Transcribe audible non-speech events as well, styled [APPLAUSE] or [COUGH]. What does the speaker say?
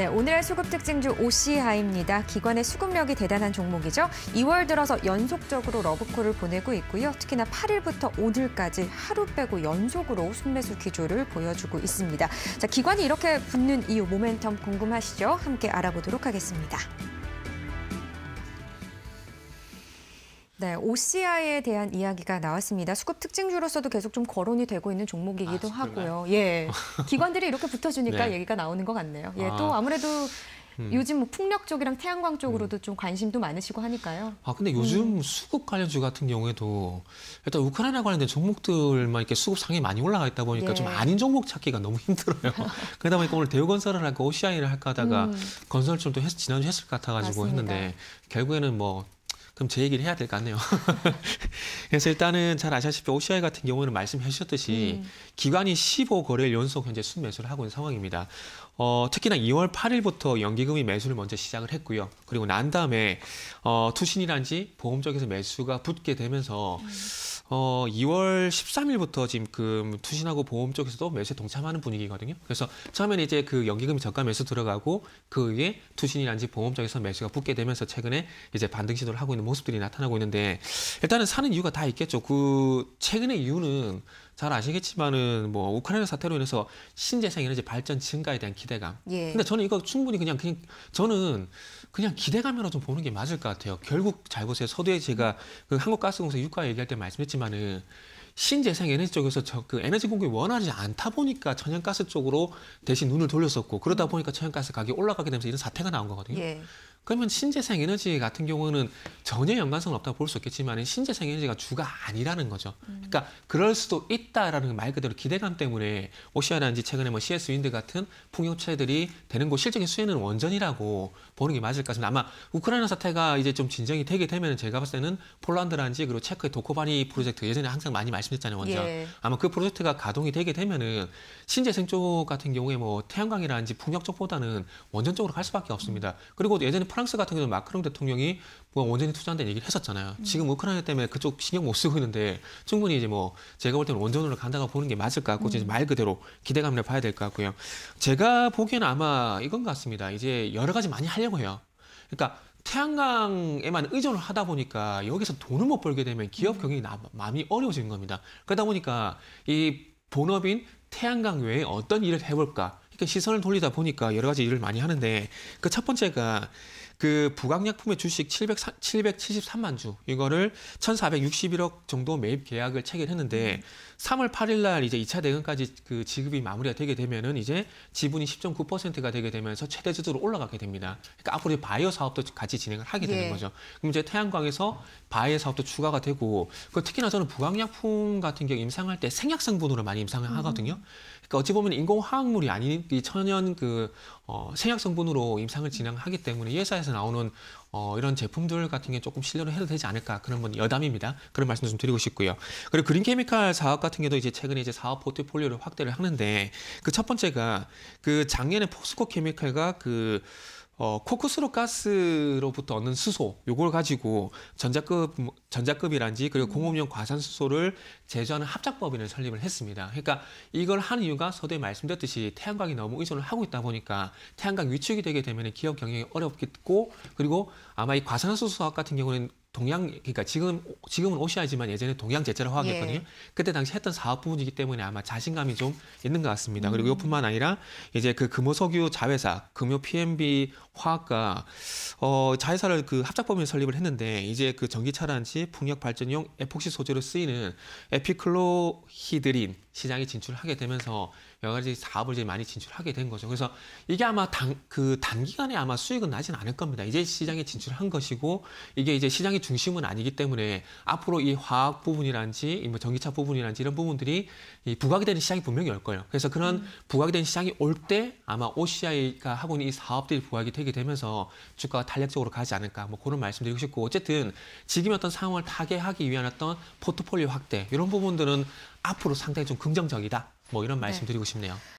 네, 오늘의 수급 특징 주 OCI입니다. 기관의 수급력이 대단한 종목이죠. 2월 들어서 연속적으로 러브콜을 보내고 있고요. 특히나 8일부터 오늘까지 하루 빼고 연속으로 순매수 기조를 보여주고 있습니다. 자, 기관이 이렇게 붙는 이유, 모멘텀 궁금하시죠? 함께 알아보도록 하겠습니다. 네, OCI에 대한 이야기가 나왔습니다. 수급 특징주로서도 계속 좀 거론이 되고 있는 종목이기도 아, 하고요. 예, [LAUGHS] 기관들이 이렇게 붙어주니까 네. 얘기가 나오는 것 같네요. 예, 아. 또 아무래도 음. 요즘 뭐 풍력 쪽이랑 태양광 쪽으로도 음. 좀 관심도 많으시고 하니까요. 아 근데 요즘 음. 수급 관련주 같은 경우에도 일단 우크라이나 관련된 종목들만 이렇게 수급 상이 많이 올라가 있다 보니까 예. 좀 네. 아닌 종목 찾기가 너무 힘들어요. [LAUGHS] 그러다 보니까 오늘 대우건설을 할까 OCI를 할까 하다가 음. 건설주도 지난주 했을 것 같아가지고 맞습니다. 했는데 결국에는 뭐 그럼 제 얘기를 해야 될 것 같네요. [LAUGHS] 그래서 일단은 잘 아시다시피 OCI 같은 경우는 말씀해 주셨듯이 음. 기관이 15거래일 연속 현재 순매수를 하고 있는 상황입니다. 어, 특히나 2월 8일부터 연기금이 매수를 먼저 시작을 했고요. 그리고 난 다음에 어, 투신이란지 보험 쪽에서 매수가 붙게 되면서 어, 2월 13일부터 지금 투신하고 보험 쪽에서도 매수에 동참하는 분위기거든요. 그래서 처음에는 이제 그 연기금이 저가 매수 들어가고 그 위에 투신이란지 보험 쪽에서 매수가 붙게 되면서 최근에 이제 반등 신호를 하고 있는 모습들이 나타나고 있는데 일단은 사는 이유가 다 있겠죠. 그 최근의 이유는 잘 아시겠지만은 뭐 우크라이나 사태로 인해서 신재생 에너지 발전 증가에 대한 기대감. 예. 근데 저는 이거 충분히 그냥 그냥 저는 그냥 기대감이라고 좀 보는 게 맞을 것 같아요. 결국 잘 보세요. 서두에 제가 그 한국가스공사 유가 얘기할 때 말씀했지만은 신재생 에너지 쪽에서 저 그 에너지 공급이 원하지 않다 보니까 천연가스 쪽으로 대신 눈을 돌렸었고 그러다 음. 보니까 천연가스 가격이 올라가게 되면서 이런 사태가 나온 거거든요. 예. 그러면 신재생 에너지 같은 경우는 전혀 연관성은 없다고 볼 수 있겠지만 신재생 에너지가 주가 아니라는 거죠. 음. 그러니까 그럴 수도 있다라는 말 그대로 기대감 때문에 오시아라든지 최근에 뭐 CS 윈드 같은 풍요체들이 되는 곳 실적인 수혜는 원전이라고 보는 게 맞을 것 같습니다. 아마 우크라이나 사태가 이제 좀 진정이 되게 되면 제가 봤을 때는 폴란드라든지 그리고 체크의 도코바니 프로젝트 예전에 항상 많이 말씀드렸잖아요. 원전. 예. 아마 그 프로젝트가 가동이 되게 되면은 신재생 쪽 같은 경우에 뭐 태양광이라든지 풍력 쪽보다는 원전 쪽으로 갈 수밖에 없습니다. 그리고 예전에 프랑스 같은 경우는 마크롱 대통령이 뭐 원전이 투자한다는 얘기를 했었잖아요. 음. 지금 우크라이나 때문에 그쪽 신경 못 쓰고 있는데 충분히 이제 뭐 제가 볼 때는 원전으로 간다고 보는 게 맞을 것 같고 음. 이제 말 그대로 기대감을 봐야 될 것 같고요. 제가 보기에는 아마 이건 것 같습니다. 이제 여러 가지 많이 하려고 해요. 그러니까 태양광에만 의존을 하다 보니까 여기서 돈을 못 벌게 되면 기업 음. 경영이 나, 마음이 어려워지는 겁니다. 그러다 보니까 이 본업인 태양광 외에 어떤 일을 해볼까 그러니까 시선을 돌리다 보니까 여러 가지 일을 많이 하는데 그 첫 번째가 그부각약품의 주식 700, 773만 주 이거를 1,461억 정도 매입 계약을 체결했는데 3월 음. 8일 날 이제 2차 대금까지 그 지급이 마무리가 되게 되면은 이제 지분이 10.9%가 되게 되면서 최대 주주로 올라가게 됩니다. 그러니까 앞으로 바이오 사업도 같이 진행을 하게 되는 예. 거죠. 그럼 이제 태양광에서 바이오 사업도 추가가 되고 그 특히나 저는 부각약품 같은 경우 임상할 때 생약 성분으로 많이 임상을 음. 하거든요. 음. 그러니까 어찌 보면 인공화학물이 아닌 이 천연 그 어, 생약 성분으로 임상을 진행하기 때문에 예 회사에서 나오는 어, 이런 제품들 같은 게 조금 신뢰를 해도 되지 않을까 그런 건 여담입니다. 그런 말씀도 좀 드리고 싶고요. 그리고 그린 케미칼 사업 같은 경우도 이제 최근에 이제 사업 포트폴리오를 확대를 하는데 그 첫 번째가 그 작년에 포스코 케미칼과 그 어, 코크스로 가스로부터 얻는 수소, 요걸 가지고 전자급, 전자급이란지, 그리고 음. 공업용 과산수소를 제조하는 합작법인을 설립을 했습니다. 그러니까 이걸 하는 이유가 서두에 말씀드렸듯이 태양광이 너무 의존을 하고 있다 보니까 태양광 위축이 되게 되면 기업 경영이 어렵겠고, 그리고 아마 이 과산수소 사 같은 경우는 동양 그러니까 지금 지금은 오시아지만 예전에 동양 제철화 화학이었거든요. 예. 그때 당시 했던 사업 부분이기 때문에 아마 자신감이 좀 있는 것 같습니다. 음. 그리고 이뿐만 아니라 이제 그 금호석유 자회사 금요 PMB 화학과 어 자회사를 그 합작법인 설립을 했는데 이제 그전기차단든지 풍력 발전용 에폭시 소재로 쓰이는 에피클로히드린 시장에 진출하게 되면서 여러 가지 사업을 이제 많이 진출하게 된 거죠. 그래서 이게 아마 단, 그 단기간에 아마 수익은 나진 않을 겁니다. 이제 시장에 진출한 것이고 이게 이제 시장의 중심은 아니기 때문에 앞으로 이 화학 부분이란지 뭐 전기차 부분이란지 이런 부분들이 이 부각이 되는 시장이 분명히 올 거예요. 그래서 그런 음. 부각이 되는 시장이 올 때 아마 OCI가 하고 있는 이 사업들이 부각이 되게 되면서 주가가 탄력적으로 가지 않을까 뭐 그런 말씀드리고 싶고 어쨌든 지금 어떤 상황을 타개하기 위한 어떤 포트폴리오 확대 이런 부분들은 앞으로 상당히 좀 금. 긍정적이다. 뭐 이런 네. 말씀 드리고 싶네요.